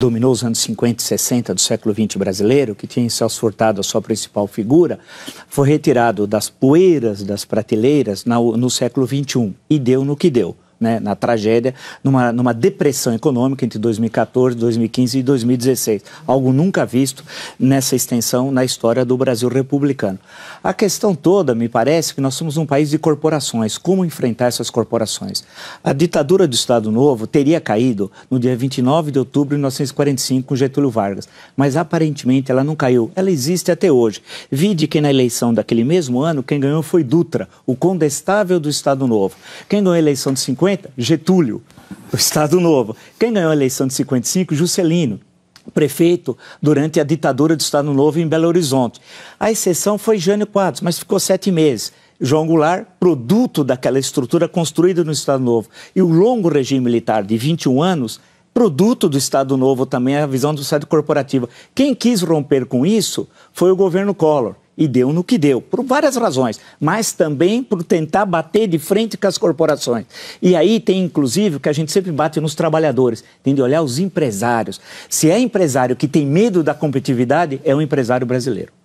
dominou os anos 50 e 60 do século XX brasileiro, que tinha em Celso Furtado a sua principal figura, foi retirado das poeiras das prateleiras no século XXI e deu no que deu né, na tragédia, numa, numa depressão econômica entre 2014, 2015 e 2016. Algo nunca visto nessa extensão na história do Brasil republicano. A questão toda, me parece, é que nós somos um país de corporações. Como enfrentar essas corporações? A ditadura do Estado Novo teria caído no dia 29 de outubro de 1945 com Getúlio Vargas, mas aparentemente ela não caiu. Ela existe até hoje. Vide que na eleição daquele mesmo ano, quem ganhou foi Dutra, o condestável do Estado Novo. Quem ganhou a eleição de 50 50, Getúlio, do Estado Novo. Quem ganhou a eleição de 55? Juscelino, prefeito durante a ditadura do Estado Novo em Belo Horizonte. A exceção foi Jânio Quadros, mas ficou sete meses. João Goulart, produto daquela estrutura construída no Estado Novo, e o longo regime militar de 21 anos, produto do Estado Novo também, a visão do Estado corporativo. Quem quis romper com isso foi o governo Collor e deu no que deu, por várias razões, mas também por tentar bater de frente com as corporações. E aí tem, inclusive, o que a gente sempre bate nos trabalhadores, tem de olhar os empresários. Se é empresário que tem medo da competitividade, é um empresário brasileiro.